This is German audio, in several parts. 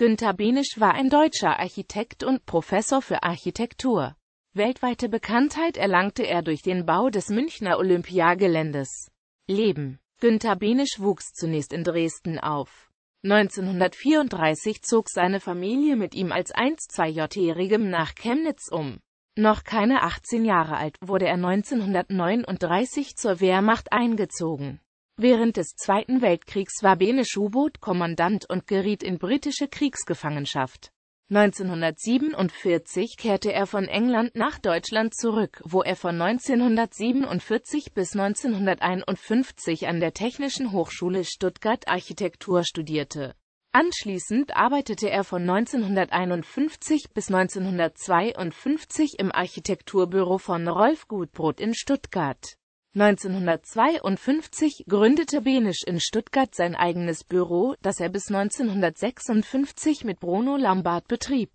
Günther Benisch war ein deutscher Architekt und Professor für Architektur. Weltweite Bekanntheit erlangte er durch den Bau des Münchner Olympiageländes. Leben Günther Benisch wuchs zunächst in Dresden auf. 1934 zog seine Familie mit ihm als 1-2-Jährigem nach Chemnitz um. Noch keine 18 Jahre alt wurde er 1939 zur Wehrmacht eingezogen. Während des Zweiten Weltkriegs war Benesch U-Boot-Kommandant und geriet in britische Kriegsgefangenschaft. 1947 kehrte er von England nach Deutschland zurück, wo er von 1947 bis 1951 an der Technischen Hochschule Stuttgart Architektur studierte. Anschließend arbeitete er von 1951 bis 1952 im Architekturbüro von Rolf Gutbrot in Stuttgart. 1952 gründete Benisch in Stuttgart sein eigenes Büro, das er bis 1956 mit Bruno Lambart betrieb.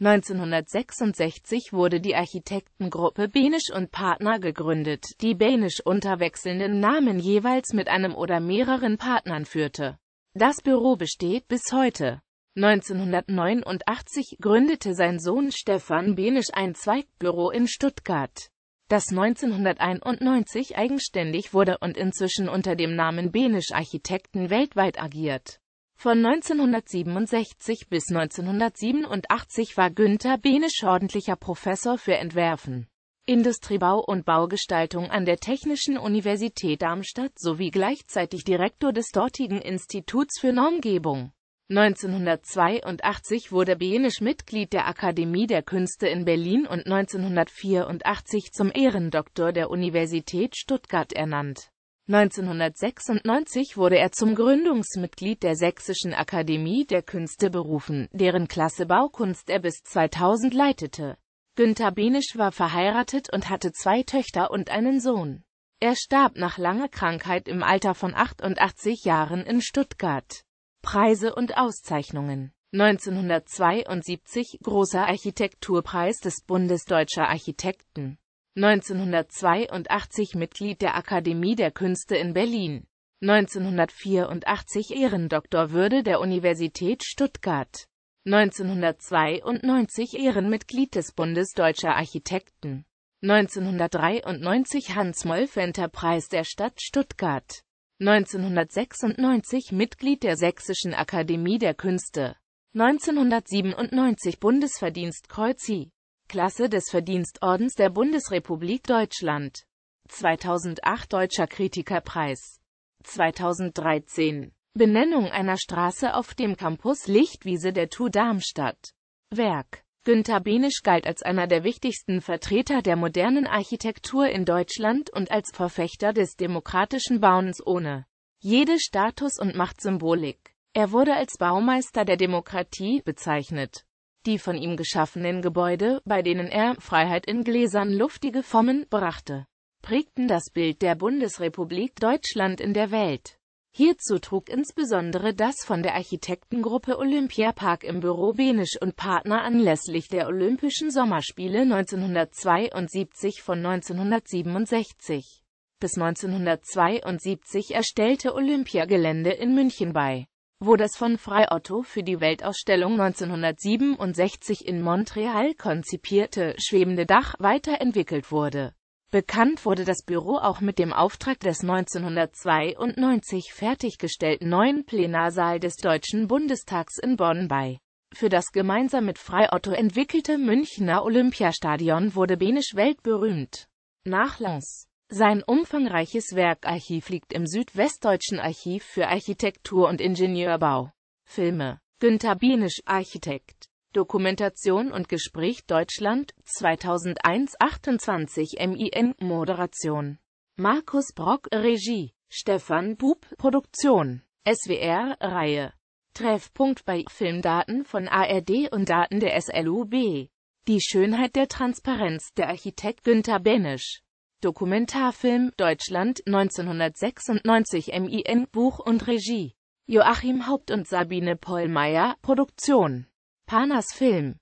1966 wurde die Architektengruppe Benisch und Partner gegründet, die Benisch unter wechselnden Namen jeweils mit einem oder mehreren Partnern führte. Das Büro besteht bis heute. 1989 gründete sein Sohn Stefan Benisch ein Zweigbüro in Stuttgart das 1991 eigenständig wurde und inzwischen unter dem Namen Benisch Architekten weltweit agiert. Von 1967 bis 1987 war Günther Benisch ordentlicher Professor für Entwerfen, Industriebau und Baugestaltung an der Technischen Universität Darmstadt sowie gleichzeitig Direktor des dortigen Instituts für Normgebung. 1982 wurde Behnisch Mitglied der Akademie der Künste in Berlin und 1984 zum Ehrendoktor der Universität Stuttgart ernannt. 1996 wurde er zum Gründungsmitglied der Sächsischen Akademie der Künste berufen, deren Klasse Baukunst er bis 2000 leitete. Günter Behnisch war verheiratet und hatte zwei Töchter und einen Sohn. Er starb nach langer Krankheit im Alter von 88 Jahren in Stuttgart. Preise und Auszeichnungen 1972 Großer Architekturpreis des Bundesdeutscher Architekten 1982 Mitglied der Akademie der Künste in Berlin 1984 Ehrendoktorwürde der Universität Stuttgart 1992 Ehrenmitglied des Bundesdeutscher Architekten 1993 Hans-Molfenter-Preis der Stadt Stuttgart 1996 Mitglied der Sächsischen Akademie der Künste, 1997 Bundesverdienstkreuz I, Klasse des Verdienstordens der Bundesrepublik Deutschland, 2008 Deutscher Kritikerpreis, 2013 Benennung einer Straße auf dem Campus Lichtwiese der TU Darmstadt, Werk Günter Benisch galt als einer der wichtigsten Vertreter der modernen Architektur in Deutschland und als Verfechter des demokratischen Bauens ohne jede Status- und Machtsymbolik. Er wurde als Baumeister der Demokratie bezeichnet. Die von ihm geschaffenen Gebäude, bei denen er Freiheit in Gläsern luftige Formen brachte, prägten das Bild der Bundesrepublik Deutschland in der Welt. Hierzu trug insbesondere das von der Architektengruppe Olympiapark im Büro Benisch und Partner anlässlich der Olympischen Sommerspiele 1972 von 1967 bis 1972 erstellte Olympiagelände in München bei, wo das von Frei Otto für die Weltausstellung 1967 in Montreal konzipierte schwebende Dach weiterentwickelt wurde Bekannt wurde das Büro auch mit dem Auftrag des 1992 fertiggestellten neuen Plenarsaal des Deutschen Bundestags in Bonn bei. Für das gemeinsam mit Frei Otto entwickelte Münchner Olympiastadion wurde Benisch weltberühmt. Nach Lens. Sein umfangreiches Werkarchiv liegt im Südwestdeutschen Archiv für Architektur und Ingenieurbau. Filme. Günter Benisch, Architekt. Dokumentation und Gespräch Deutschland 2001 28 MIN Moderation Markus Brock Regie Stefan Bub Produktion SWR Reihe Treffpunkt bei Filmdaten von ARD und Daten der SLUB Die Schönheit der Transparenz der Architekt Günther Benesch Dokumentarfilm Deutschland 1996 MIN Buch und Regie Joachim Haupt und Sabine Pollmeier Produktion Panas Film